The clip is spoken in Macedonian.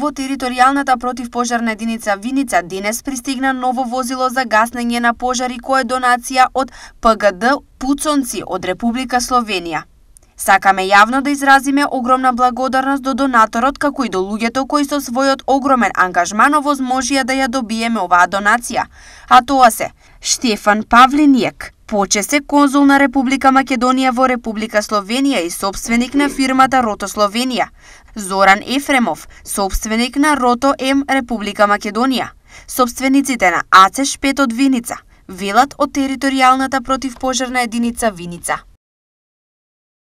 Во територијалната противпожарна единица Виница денес пристигна ново возило за гаснење на пожари кое е донација од ПГД Пуцонци од Република Словенија. Сакаме јавно да изразиме огромна благодарност до донаторот како и до луѓето кои со својот огромен ангажман овозможија да ја добиеме оваа донација, а тоа се Штефан Павлинијек, Поче се конзул на Република Македонија во Република Словенија и собственик на фирмата Рото Словенија, Зоран Ефремов, собственик на Рото М Република Македонија, собствениците на АЦ Шпетот Виница, велат од територијалната противпожарна единица Виница.